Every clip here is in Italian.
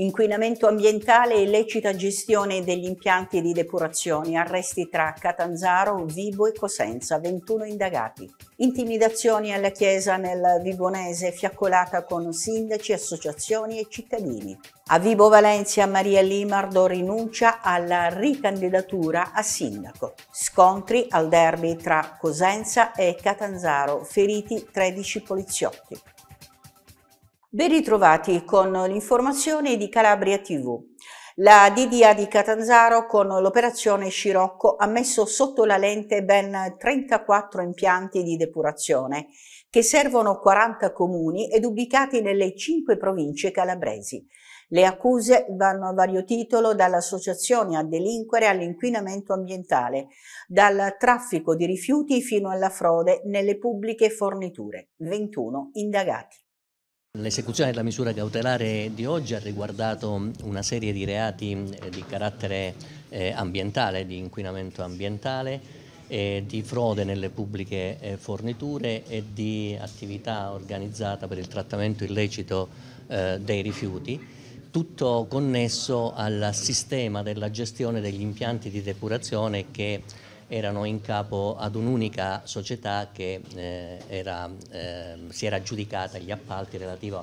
inquinamento ambientale e illecita gestione degli impianti di depurazione, arresti tra Catanzaro, Vibo e Cosenza, 21 indagati. Intimidazioni alla chiesa nel Vibonese fiaccolata con sindaci, associazioni e cittadini. A Vibo Valencia Maria Limardo rinuncia alla ricandidatura a sindaco. Scontri al derby tra Cosenza e Catanzaro, feriti 13 poliziotti. Ben ritrovati con l'informazione di Calabria TV. La DDA di Catanzaro con l'operazione Scirocco ha messo sotto la lente ben 34 impianti di depurazione che servono 40 comuni ed ubicati nelle 5 province calabresi. Le accuse vanno a vario titolo dall'associazione a delinquere all'inquinamento ambientale, dal traffico di rifiuti fino alla frode nelle pubbliche forniture. 21 indagati. L'esecuzione della misura cautelare di oggi ha riguardato una serie di reati eh, di carattere eh, ambientale, di inquinamento ambientale, eh, di frode nelle pubbliche forniture e di attività organizzata per il trattamento illecito dei rifiuti, tutto connesso al sistema della gestione degli impianti di depurazione che erano in capo ad un'unica società che eh, era, eh, si era aggiudicata gli appalti relativi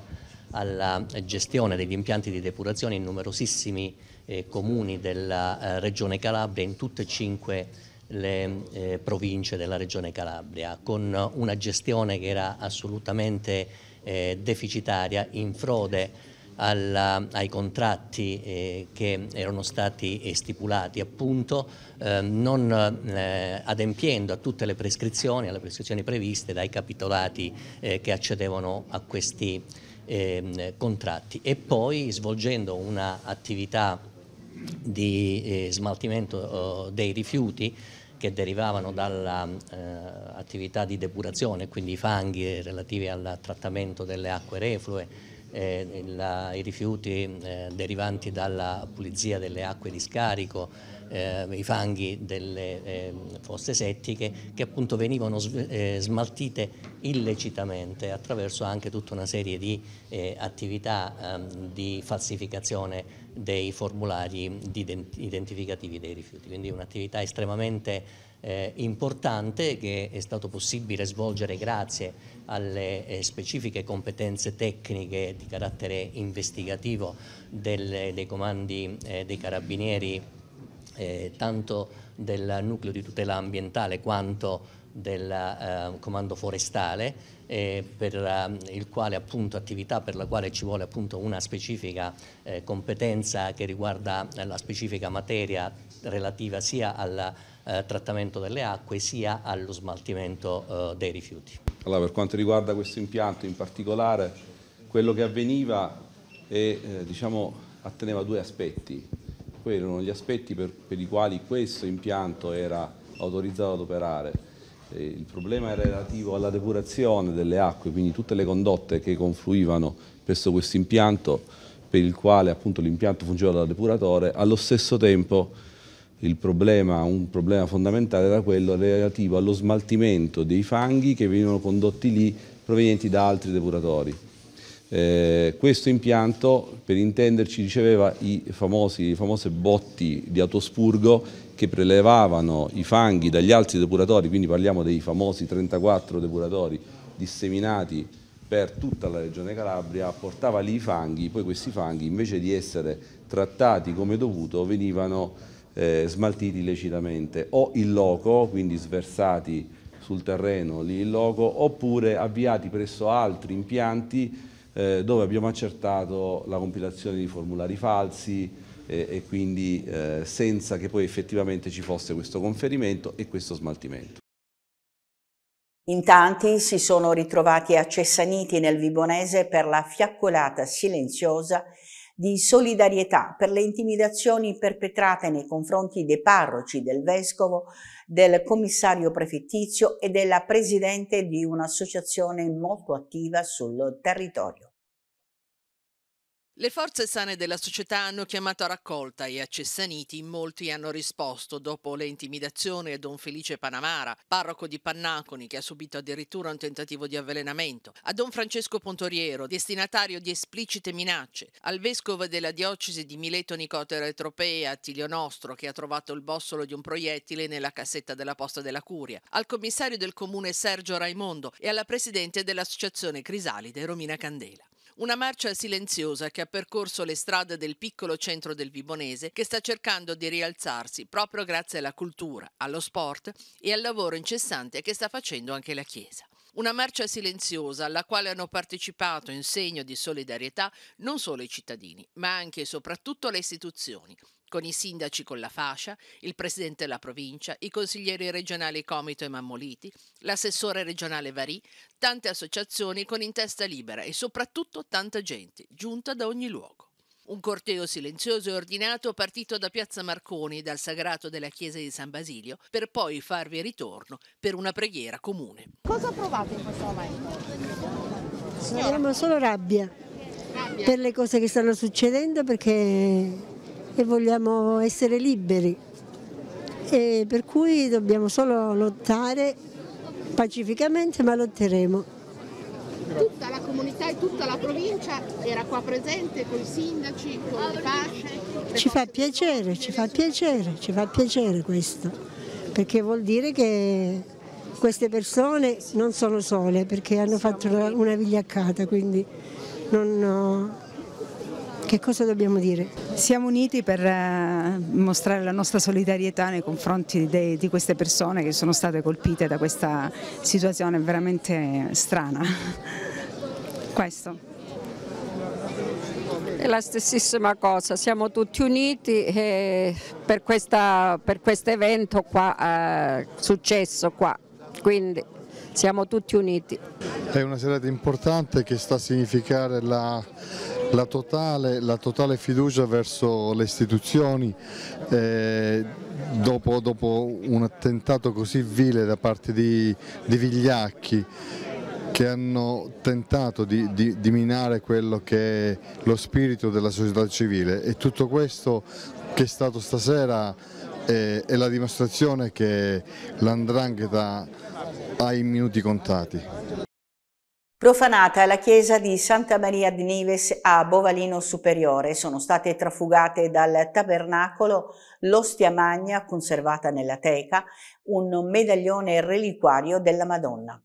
alla gestione degli impianti di depurazione in numerosissimi eh, comuni della eh, Regione Calabria, in tutte e cinque le eh, province della Regione Calabria, con una gestione che era assolutamente eh, deficitaria, in frode alla, ai contratti eh, che erano stati stipulati appunto eh, non eh, adempiendo a tutte le prescrizioni, alle prescrizioni previste dai capitolati eh, che accedevano a questi ehm, contratti e poi svolgendo un'attività di eh, smaltimento dei rifiuti che derivavano dall'attività eh, di depurazione, quindi i fanghi relativi al trattamento delle acque reflue eh, la, i rifiuti eh, derivanti dalla pulizia delle acque di scarico, eh, i fanghi delle eh, fosse settiche che appunto venivano eh, smaltite illecitamente attraverso anche tutta una serie di eh, attività ehm, di falsificazione dei formulari di identificativi dei rifiuti. Quindi un'attività estremamente importante che è stato possibile svolgere grazie alle eh, specifiche competenze tecniche di carattere investigativo delle, dei comandi eh, dei carabinieri, eh, tanto del nucleo di tutela ambientale quanto del eh, comando forestale eh, per eh, quale, appunto, attività per la quale ci vuole appunto, una specifica eh, competenza che riguarda la specifica materia relativa sia al eh, trattamento delle acque sia allo smaltimento dei rifiuti. Allora, per quanto riguarda questo impianto in particolare, quello che avveniva e, eh, diciamo, atteneva due aspetti. Quelli erano gli aspetti per, per, i quali questo impianto era autorizzato ad operare. Eh, il problema era relativo alla depurazione delle acque, quindi tutte le condotte che confluivano presso questo impianto, per il quale appunto l'impianto fungeva da depuratore, allo stesso tempo problema, un problema fondamentale era quello relativo allo smaltimento dei fanghi che venivano condotti lì provenienti da altri depuratori. Eh, questo impianto, per intenderci, riceveva i famosi, famose botti di autospurgo che prelevavano i fanghi dagli altri depuratori, quindi parliamo dei famosi 34 depuratori disseminati per tutta la regione Calabria, portava lì i fanghi, poi questi fanghi invece di essere trattati come dovuto venivano eh, smaltiti illecitamente o in loco, quindi sversati sul terreno lì in loco, oppure avviati presso altri impianti eh, dove abbiamo accertato la compilazione di formulari falsi eh, e quindi eh, senza che poi effettivamente ci fosse questo conferimento e questo smaltimento. In tanti si sono ritrovati accessaniti nel Vibonese per la fiaccolata silenziosa di solidarietà per le intimidazioni perpetrate nei confronti dei parroci, del vescovo, del commissario prefettizio e della presidente di un'associazione molto attiva sul territorio. Le forze sane della società hanno chiamato a raccolta e a Cessaniti molti hanno risposto dopo le intimidazioni a Don Felice Panamara, parroco di Pannaconi che ha subito addirittura un tentativo di avvelenamento, a Don Francesco Pontoriero, destinatario di esplicite minacce, al vescovo della diocesi di Mileto Nicotera Etropea, Attilio Nostro, che ha trovato il bossolo di un proiettile nella cassetta della posta della Curia, al commissario del comune Sergio Raimondo e alla presidente dell'associazione Crisalide Romina Candela. Una marcia silenziosa che ha percorso le strade del piccolo centro del Vibonese che sta cercando di rialzarsi proprio grazie alla cultura, allo sport e al lavoro incessante che sta facendo anche la Chiesa. Una marcia silenziosa alla quale hanno partecipato in segno di solidarietà non solo i cittadini, ma anche e soprattutto le istituzioni, con i sindaci con la fascia, il presidente della provincia, i consiglieri regionali Comito e Mammoliti, l'assessore regionale Varì, tante associazioni con in testa libera e soprattutto tanta gente, giunta da ogni luogo. Un corteo silenzioso e ordinato partito da Piazza Marconi, dal sagrato della chiesa di San Basilio, per poi farvi ritorno per una preghiera comune. Cosa provate in questo momento? Abbiamo solo rabbia, rabbia per le cose che stanno succedendo perché e vogliamo essere liberi. E per cui dobbiamo solo lottare pacificamente, ma lotteremo tutta la comunità e tutta la provincia era qua presente con i sindaci, con le fasce. Ci fa piacere, ci fa piacere, ci fa piacere questo, perché vuol dire che queste persone non sono sole, perché hanno fatto una vigliaccata, quindi non... Che cosa dobbiamo dire? Siamo uniti per eh, mostrare la nostra solidarietà nei confronti de, di queste persone che sono state colpite da questa situazione veramente strana. Questo. È la stessissima cosa, siamo tutti uniti per, questa, per questo evento qua, eh, successo qua, quindi siamo tutti uniti. È una serata importante che sta a significare la la totale, la totale fiducia verso le istituzioni eh, dopo, dopo, un attentato così vile da parte di, di vigliacchi che hanno tentato di, di, di, minare quello che è lo spirito della società civile e tutto questo che è stato stasera è, eh, è la dimostrazione che l'andrangheta ha i minuti contati. Profanata la chiesa di Santa Maria di Nives a Bovalino Superiore, sono state trafugate dal tabernacolo l'ostia magna conservata nella teca, un medaglione reliquario della Madonna.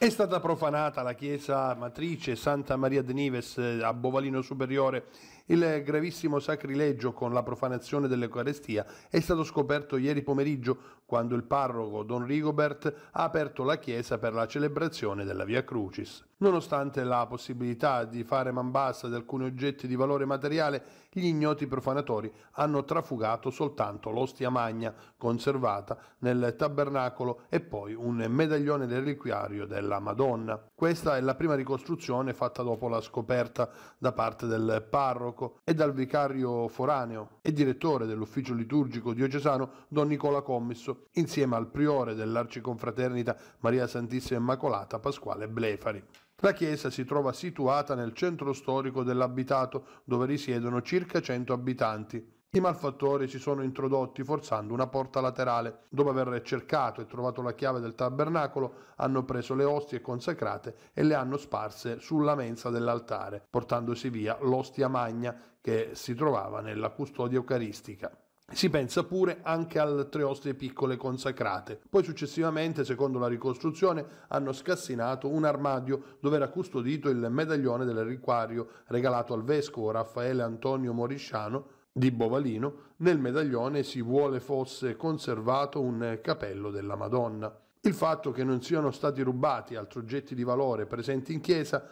È stata profanata la chiesa matrice Santa Maria di Nives eh, a Bovalino Superiore il gravissimo sacrilegio con la profanazione dell'Eucarestia è stato scoperto ieri pomeriggio quando il parroco Don Rigobert ha aperto la chiesa per la celebrazione della Via Crucis. Nonostante la possibilità di fare man bassa di alcuni oggetti di valore materiale, gli ignoti profanatori hanno trafugato soltanto l'ostia magna conservata nel tabernacolo e poi un medaglione del reliquiario della Madonna. Questa è la prima ricostruzione fatta dopo la scoperta da parte del parroco parco e dal vicario foraneo e direttore dell'ufficio liturgico diocesano Don Nicola Commisso, insieme al priore dell'arciconfraternita Maria Santissima Immacolata Pasquale Blefari. La chiesa si trova situata nel centro storico dell'abitato dove risiedono circa 100 abitanti i malfattori si sono introdotti forzando una porta laterale. Dopo aver cercato e trovato la chiave del tabernacolo, hanno preso le ostie consacrate e le hanno sparse sulla mensa dell'altare, portandosi via l'ostia magna che si trovava nella custodia eucaristica. Si pensa pure anche alle tre ostie piccole consacrate. Poi successivamente, secondo la ricostruzione, hanno scassinato un armadio dove era custodito il medaglione del riquario regalato al vescovo Raffaele Antonio Morisciano di Bovalino, nel medaglione si vuole fosse conservato un capello della Madonna. Il fatto che non siano stati rubati altri oggetti di valore presenti in chiesa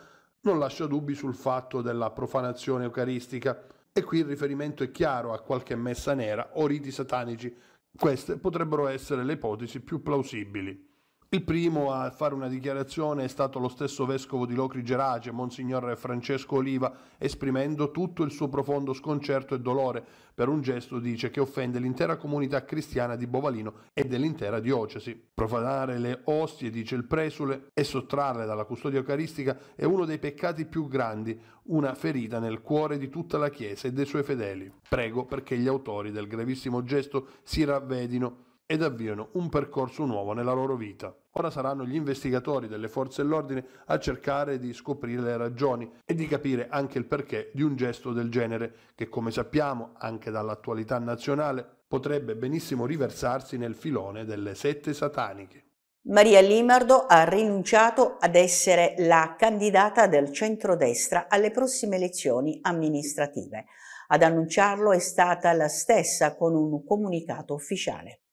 non lascia dubbi sul fatto della profanazione eucaristica e qui il riferimento è chiaro a qualche messa nera o riti satanici. Queste potrebbero essere le ipotesi più plausibili. Il primo a fare una dichiarazione è stato lo stesso vescovo di Locri Gerace, Monsignor Francesco Oliva, esprimendo tutto il suo profondo sconcerto e dolore per un gesto, dice, che offende l'intera comunità cristiana di Bovalino e dell'intera diocesi. Profanare le ostie, dice il presule, e sottrarle dalla custodia eucaristica è uno dei peccati più grandi, una ferita nel cuore di tutta la Chiesa e dei suoi fedeli. Prego perché gli autori del gravissimo gesto si ravvedino ed avviano un percorso nuovo nella loro vita. Ora saranno gli investigatori delle forze dell'ordine a cercare di scoprire le ragioni e di capire anche il perché di un gesto del genere che come sappiamo anche dall'attualità nazionale potrebbe benissimo riversarsi nel filone delle sette sataniche. Maria Limardo ha rinunciato ad essere la candidata del centrodestra alle prossime elezioni amministrative. Ad annunciarlo è stata la stessa con un comunicato ufficiale.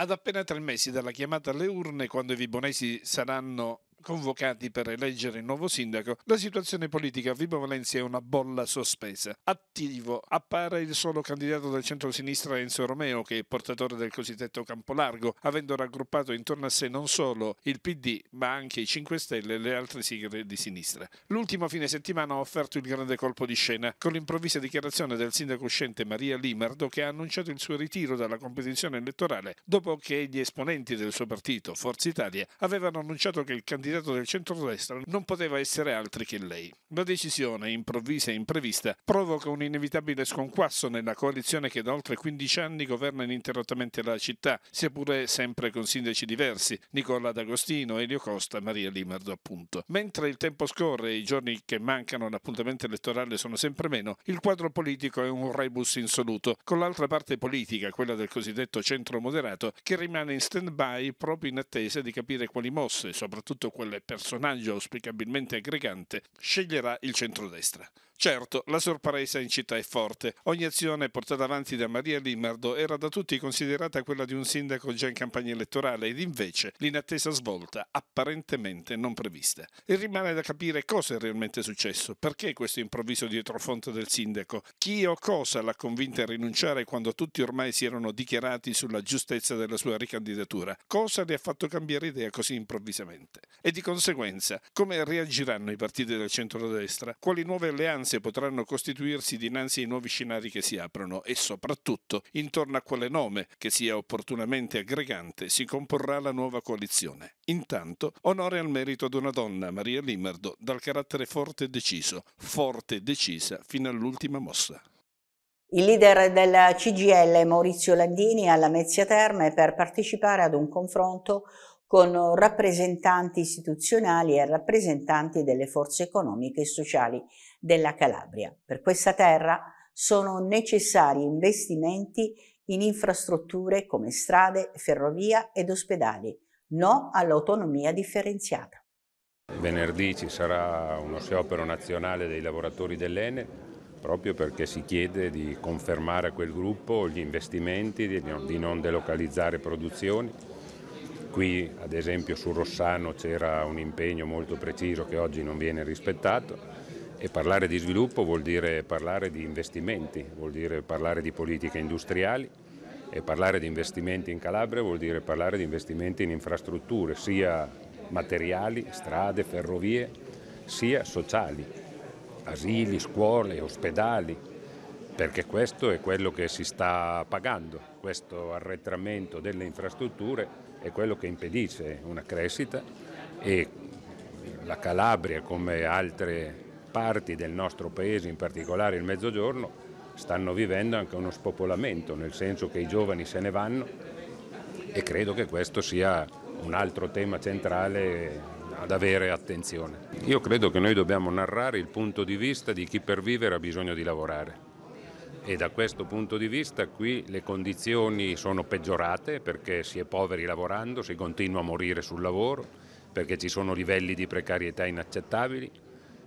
Ad appena tre mesi dalla chiamata alle urne, quando i vibonesi saranno convocati per eleggere il nuovo sindaco, la situazione politica a Vibo Valencia è una bolla sospesa. Attivo appare il solo candidato del centro-sinistra Enzo Romeo, che è portatore del cosiddetto campo largo, avendo raggruppato intorno a sé non solo il PD, ma anche i 5 Stelle e le altre sigle di sinistra. L'ultimo fine settimana ha offerto il grande colpo di scena, con l'improvvisa dichiarazione del sindaco uscente Maria Limardo che ha annunciato il suo ritiro dalla competizione elettorale dopo che gli esponenti del suo partito, Forza Italia, avevano annunciato che il candidato candidato del centrodestra non poteva essere altri che lei. La decisione, improvvisa e imprevista, provoca un inevitabile sconquasso nella coalizione che da oltre 15 anni governa ininterrottamente la città, sia pure sempre con sindaci diversi, Nicola D'Agostino, Elio Costa, Maria Limardo appunto. Mentre il tempo scorre e i giorni che mancano all'appuntamento elettorale sono sempre meno, il quadro politico è un rebus insoluto, con l'altra parte politica, quella del cosiddetto centro moderato, che rimane in stand-by proprio in attesa di capire quali mosse, soprattutto quel personaggio auspicabilmente aggregante, sceglierà il centrodestra. Certo, la sorpresa in città è forte. Ogni azione portata avanti da Maria Limardo era da tutti considerata quella di un sindaco già in campagna elettorale ed invece l'inattesa svolta, apparentemente non prevista. E rimane da capire cosa è realmente successo, perché questo improvviso dietrofonte del sindaco, chi o cosa l'ha convinta a rinunciare quando tutti ormai si erano dichiarati sulla giustezza della sua ricandidatura, cosa le ha fatto cambiare idea così improvvisamente. E di conseguenza, come reagiranno i partiti del centrodestra, quali nuove alleanze alleanze potranno costituirsi dinanzi ai nuovi scenari che si aprono e soprattutto intorno a quale nome, che sia opportunamente aggregante, si comporrà la nuova coalizione. Intanto, onore al merito ad una donna, Maria Limardo, dal carattere forte e deciso, forte e decisa fino all'ultima mossa. Il leader della CGL Maurizio Landini alla Mezzia Terme per partecipare ad un confronto con rappresentanti istituzionali e rappresentanti delle forze economiche e sociali della Calabria. Per questa terra sono necessari investimenti in infrastrutture come strade, ferrovia ed ospedali, no all'autonomia differenziata. Venerdì ci sarà uno sciopero nazionale dei lavoratori dell'ENE proprio perché si chiede di confermare a quel gruppo gli investimenti, di non delocalizzare produzioni Qui ad esempio su Rossano c'era un impegno molto preciso che oggi non viene rispettato e parlare di sviluppo vuol dire parlare di investimenti, vuol dire parlare di politiche industriali e parlare di investimenti in Calabria vuol dire parlare di investimenti in infrastrutture, sia materiali, strade, ferrovie, sia sociali, asili, scuole, ospedali, perché questo è quello che si sta pagando, questo arretramento delle infrastrutture è quello che impedisce una crescita e la Calabria come altre parti del nostro paese, in particolare il Mezzogiorno, stanno vivendo anche uno spopolamento, nel senso che i giovani se ne vanno e credo che questo sia un altro tema centrale ad avere attenzione. Io credo che noi dobbiamo narrare il punto di vista di chi per vivere ha bisogno di lavorare e da questo punto di vista qui le condizioni sono peggiorate perché si è poveri lavorando, si continua a morire sul lavoro, perché ci sono livelli di precarietà inaccettabili,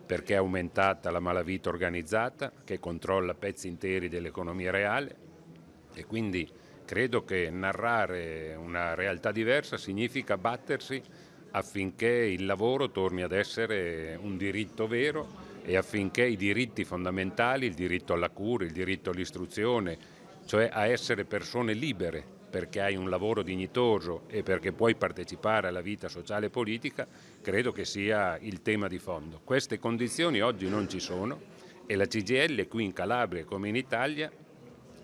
perché è aumentata la malavita organizzata che controlla pezzi interi dell'economia reale e quindi credo che narrare una realtà diversa significa battersi affinché il lavoro torni ad essere un diritto vero e affinché i diritti fondamentali, il diritto alla cura, il diritto all'istruzione, cioè a essere persone libere perché hai un lavoro dignitoso e perché puoi partecipare alla vita sociale e politica, credo che sia il tema di fondo. Queste condizioni oggi non ci sono e la CGL è qui in Calabria come in Italia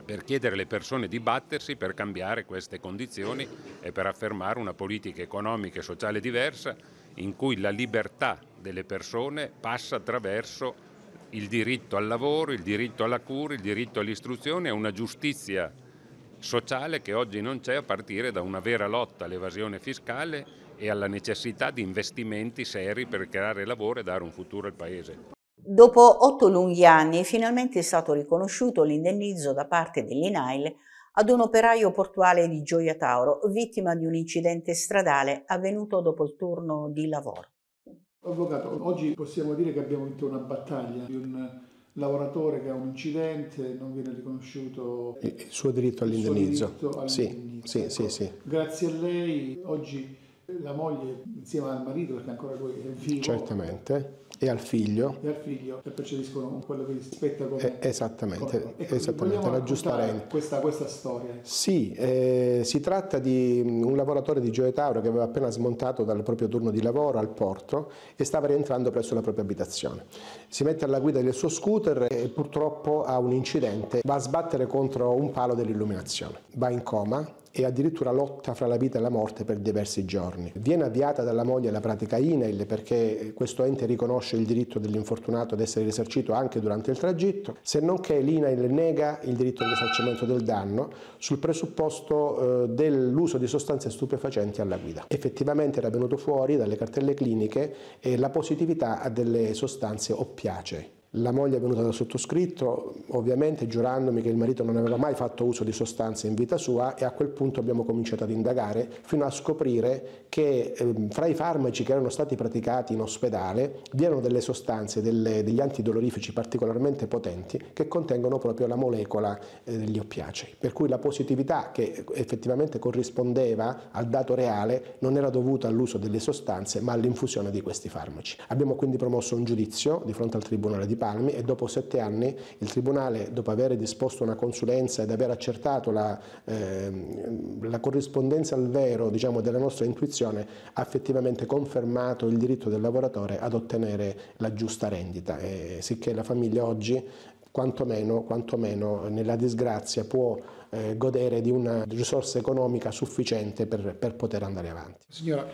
per chiedere alle persone di battersi per cambiare queste condizioni e per affermare una politica economica e sociale diversa in cui la libertà delle persone passa attraverso il diritto al lavoro, il diritto alla cura, il diritto all'istruzione, a una giustizia sociale che oggi non c'è a partire da una vera lotta all'evasione fiscale e alla necessità di investimenti seri per creare lavoro e dare un futuro al Paese. Dopo otto lunghi anni finalmente è stato riconosciuto l'indennizzo da parte dell'INAIL ad un operaio portuale di Gioia Tauro, vittima di un incidente stradale avvenuto dopo il turno di lavoro. Avvocato, oggi possiamo dire che abbiamo vinto una battaglia di un lavoratore che ha un incidente, non viene riconosciuto il suo diritto all'indennizzo. All sì, sì, ecco, sì, sì. Grazie a lei oggi la moglie insieme al marito, perché ancora lui è vivo, Certamente e al figlio. E al figlio e percepiscono quello che gli spetta come... Eh, esattamente, come... Ecco, esattamente la giusta renda. Questa, questa, storia. Sì, eh, si tratta di mm, un lavoratore di Gioia Tauro che aveva appena smontato dal proprio turno di lavoro al porto e stava rientrando presso la propria abitazione. Si mette alla guida del suo scooter e purtroppo ha un incidente, va a sbattere contro un palo dell'illuminazione, va in coma e addirittura lotta fra la vita e la morte per diversi giorni. Viene avviata dalla moglie la pratica INAIL perché questo ente riconosce il diritto dell'infortunato ad essere risarcito anche durante il tragitto, se non che l'INAIL nega il diritto al risarcimento del danno sul presupposto eh, dell'uso di sostanze stupefacenti alla guida. Effettivamente era venuto fuori dalle cartelle cliniche eh, la positività a delle sostanze oppiacee la moglie è venuta dal sottoscritto, ovviamente giurandomi che il marito non aveva mai fatto uso di sostanze in vita sua e a quel punto abbiamo cominciato ad indagare fino a scoprire che ehm, fra i farmaci che erano stati praticati in ospedale vi erano delle sostanze, delle, degli antidolorifici particolarmente potenti che contengono proprio la molecola eh, degli oppiacei. Per cui la positività che effettivamente corrispondeva al dato reale non era dovuta all'uso delle sostanze ma all'infusione di questi farmaci. Abbiamo quindi promosso un giudizio di fronte al Tribunale di Palmi e dopo sette anni il Tribunale, dopo aver disposto una consulenza ed aver accertato la, eh, la corrispondenza al vero diciamo, della nostra intuizione, ha effettivamente confermato il diritto del lavoratore ad ottenere la giusta rendita, eh, sicché la famiglia oggi quantomeno, quantomeno nella disgrazia può eh, godere di una risorsa economica sufficiente per, per poter andare avanti. Signora.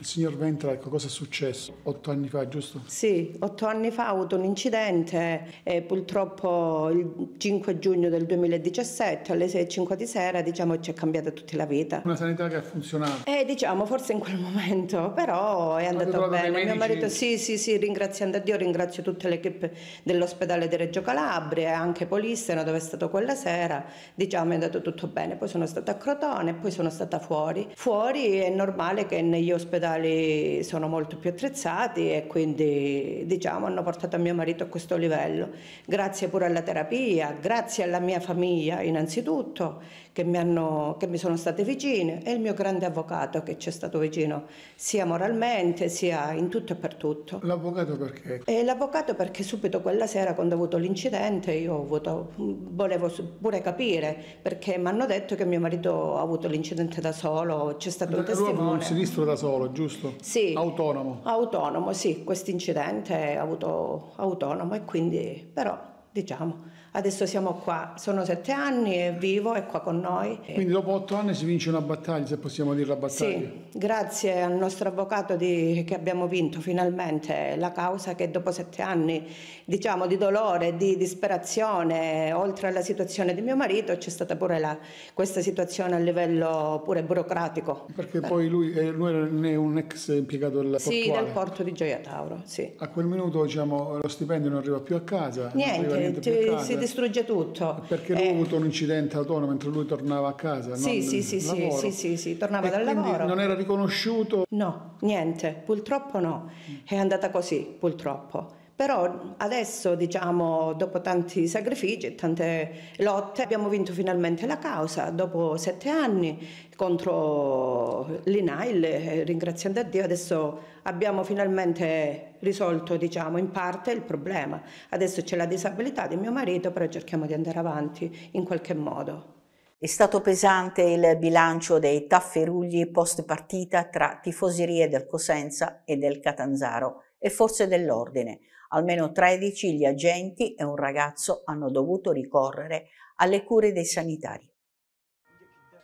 Il signor Ventra, ecco, cosa è successo? Otto anni fa, giusto? Sì, otto anni fa ho avuto un incidente e eh, purtroppo il 5 giugno del 2017 alle 6.05 di sera diciamo ci è cambiata tutta la vita. Una sanità che ha funzionato? Eh, diciamo, forse in quel momento, però è andato bene. Mio marito, sì, sì, sì, ringraziando a Dio, ringrazio tutta l'equipe dell'ospedale di Reggio Calabria, anche Polisseno dove è stato quella sera, diciamo è andato tutto bene. Poi sono stata a Crotone, poi sono stata fuori. Fuori è normale che negli ospedali ospedali sono molto più attrezzati e quindi diciamo, hanno portato mio marito a questo livello. Grazie pure alla terapia, grazie alla mia famiglia innanzitutto che mi, hanno, che mi sono state vicine e il mio grande avvocato che ci è stato vicino sia moralmente sia in tutto e per tutto. L'avvocato perché? E l'avvocato perché subito quella sera quando ho avuto l'incidente io avuto, volevo pure capire perché mi hanno detto che mio marito ha avuto l'incidente da solo, c'è stato un testimone. Lui ha avuto un sinistro da solo, giusto? giusto? Sì. Autonomo. Autonomo, sì, questo incidente è auto, autonomo e quindi però diciamo Adesso siamo qua, sono sette anni e vivo, è qua con noi. Quindi dopo otto anni si vince una battaglia, se possiamo dire la battaglia. Sì, grazie al nostro avvocato di, che abbiamo vinto finalmente la causa che dopo sette anni diciamo, di dolore, di disperazione, oltre alla situazione di mio marito c'è stata pure la, questa situazione a livello pure burocratico. Perché Beh. poi lui, lui è un ex impiegato del sì, portuale. Sì, del porto di Gioia Tauro, sì. A quel minuto diciamo, lo stipendio non arriva più a casa, niente, non arriva più a casa. Si distrugge tutto. Perché lui ha eh. avuto un incidente autonomo mentre lui tornava a casa. Sì, no? sì, sì, sì, sì, sì, sì, tornava e dal lavoro. Non era riconosciuto? No, niente, purtroppo no. Mm. È andata così, purtroppo. Però adesso, diciamo, dopo tanti sacrifici e tante lotte, abbiamo vinto finalmente la causa dopo sette anni contro l'INAIL. Eh, ringraziando a Dio, adesso abbiamo finalmente risolto, diciamo, in parte il problema. Adesso c'è la disabilità di mio marito, però cerchiamo di andare avanti in qualche modo. È stato pesante il bilancio dei tafferugli post partita tra tifoserie del Cosenza e del Catanzaro e forse dell'ordine, Almeno 13 gli agenti e un ragazzo hanno dovuto ricorrere alle cure dei sanitari.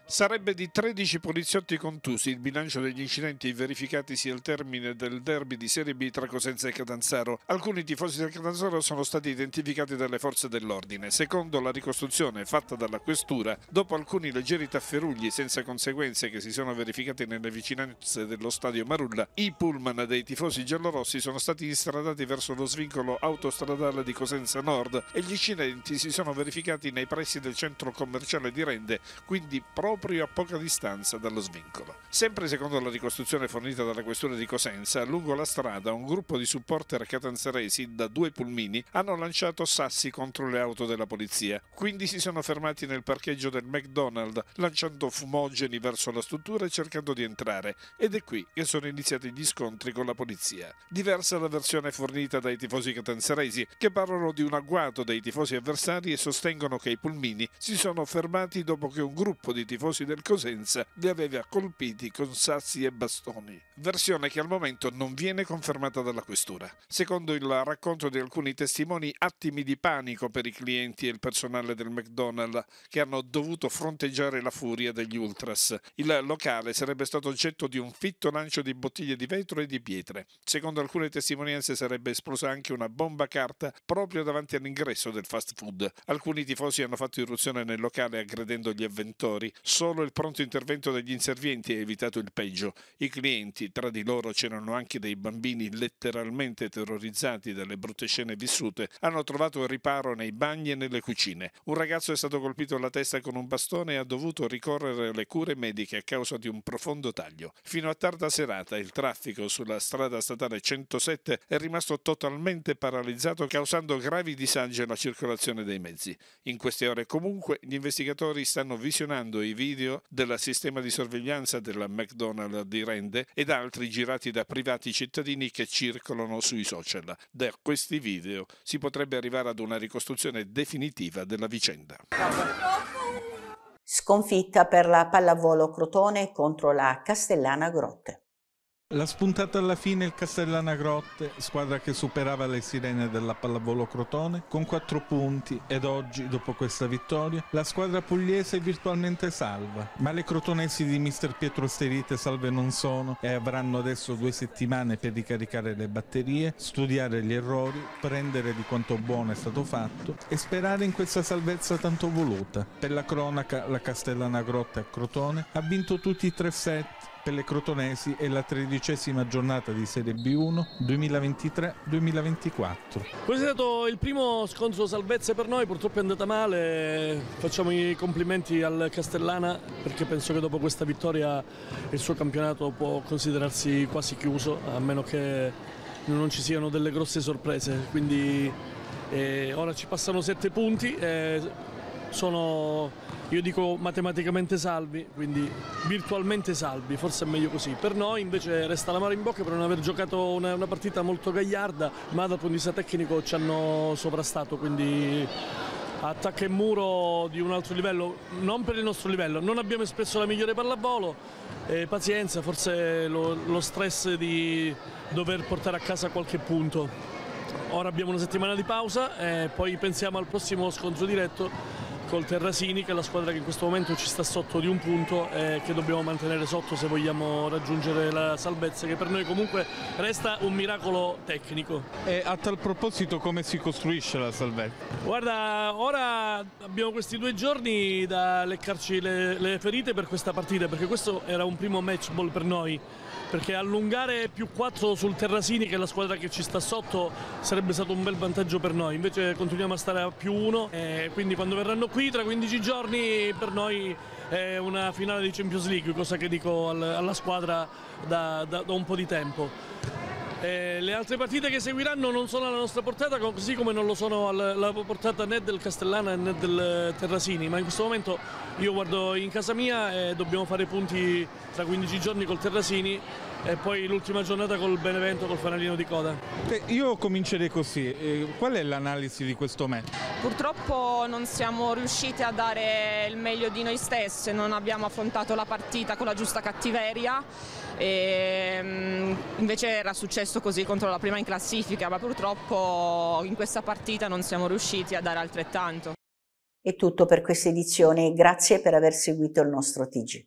Sarebbe di 13 poliziotti contusi il bilancio degli incidenti verificatisi al termine del derby di Serie B tra Cosenza e Catanzaro. Alcuni tifosi del Catanzaro sono stati identificati dalle forze dell'ordine. Secondo la ricostruzione fatta dalla questura, dopo alcuni leggeri tafferugli senza conseguenze che si sono verificati nelle vicinanze dello stadio Marulla, i pullman dei tifosi giallorossi sono stati instradati verso lo svincolo autostradale di Cosenza Nord e gli incidenti si sono verificati nei pressi del centro commerciale di Rende, quindi proprio proprio a poca distanza dallo svincolo. Sempre secondo la ricostruzione fornita dalla questura di Cosenza, lungo la strada un gruppo di supporter catanzaresi da due pulmini hanno lanciato sassi contro le auto della polizia. Quindi si sono fermati nel parcheggio del McDonald's, lanciando fumogeni verso la struttura e cercando di entrare. Ed è qui che sono iniziati gli scontri con la polizia. Diversa la versione fornita dai tifosi catanzaresi, che parlano di un agguato dei tifosi avversari e sostengono che i pulmini si sono fermati dopo che un gruppo di tifosi tifosi del Cosenza li aveva colpiti con sassi e bastoni, versione che al momento non viene confermata dalla questura. Secondo il racconto di alcuni testimoni, attimi di panico per i clienti e il personale del McDonald's che hanno dovuto fronteggiare la furia degli ultras. Il locale sarebbe stato oggetto di un fitto lancio di bottiglie di vetro e di pietre. Secondo alcune testimonianze sarebbe esplosa anche una bomba carta proprio davanti all'ingresso del fast food. Alcuni tifosi hanno fatto irruzione nel locale aggredendo gli avventori. Solo il pronto intervento degli inservienti ha evitato il peggio. I clienti, tra di loro c'erano anche dei bambini letteralmente terrorizzati dalle brutte scene vissute, hanno trovato riparo nei bagni e nelle cucine. Un ragazzo è stato colpito alla testa con un bastone e ha dovuto ricorrere alle cure mediche a causa di un profondo taglio. Fino a tarda serata il traffico sulla strada statale 107 è rimasto totalmente paralizzato causando gravi disagi alla circolazione dei mezzi. In queste ore comunque gli investigatori stanno visionando i video video del sistema di sorveglianza della McDonald's di Rende ed altri girati da privati cittadini che circolano sui social. Da questi video si potrebbe arrivare ad una ricostruzione definitiva della vicenda. Sconfitta per la pallavolo Crotone contro la Castellana Grotte. La spuntata alla fine il Castellana Grotte, squadra che superava le sirene della pallavolo Crotone con quattro punti ed oggi, dopo questa vittoria, la squadra pugliese è virtualmente salva. Ma le crotonesi di mister Pietro Sterite salve non sono e avranno adesso due settimane per ricaricare le batterie, studiare gli errori, prendere di quanto buono è stato fatto e sperare in questa salvezza tanto voluta. Per la cronaca, la Castellana Grotte a Crotone ha vinto tutti i tre set per le crotonesi è la tredicesima giornata di Serie B1 2023-2024. Questo è stato il primo scontro salvezze per noi, purtroppo è andata male, facciamo i complimenti al Castellana perché penso che dopo questa vittoria il suo campionato può considerarsi quasi chiuso, a meno che non ci siano delle grosse sorprese, quindi eh, ora ci passano sette punti. Eh, sono, io dico matematicamente salvi, quindi virtualmente salvi, forse è meglio così. Per noi invece resta la mare in bocca per non aver giocato una, una partita molto gagliarda, ma dal punto di vista tecnico ci hanno sovrastato, quindi attacca e muro di un altro livello, non per il nostro livello, non abbiamo espresso la migliore pallavolo, eh, pazienza, forse lo, lo stress di dover portare a casa qualche punto. Ora abbiamo una settimana di pausa e poi pensiamo al prossimo scontro diretto col Terrasini che è la squadra che in questo momento ci sta sotto di un punto e che dobbiamo mantenere sotto se vogliamo raggiungere la salvezza che per noi comunque resta un miracolo tecnico. E a tal proposito come si costruisce la salvezza? Guarda, ora abbiamo questi due giorni da leccarci le, le ferite per questa partita perché questo era un primo match ball per noi perché allungare più 4 sul Terrasini che è la squadra che ci sta sotto sarebbe stato un bel vantaggio per noi, invece continuiamo a stare a più 1 e quindi quando verranno qui tra 15 giorni per noi è una finale di Champions League, cosa che dico alla squadra da, da, da un po' di tempo. Eh, le altre partite che seguiranno non sono alla nostra portata, così come non lo sono alla portata né del Castellana né del Terrasini, ma in questo momento io guardo in casa mia e dobbiamo fare punti tra 15 giorni col Terrasini e poi l'ultima giornata col Benevento col fanalino di coda. Eh, io comincerei così, eh, qual è l'analisi di questo match? Purtroppo non siamo riusciti a dare il meglio di noi stessi, non abbiamo affrontato la partita con la giusta cattiveria, e ehm, invece era successo così contro la prima in classifica, ma purtroppo in questa partita non siamo riusciti a dare altrettanto. È tutto per questa edizione e grazie per aver seguito il nostro TG.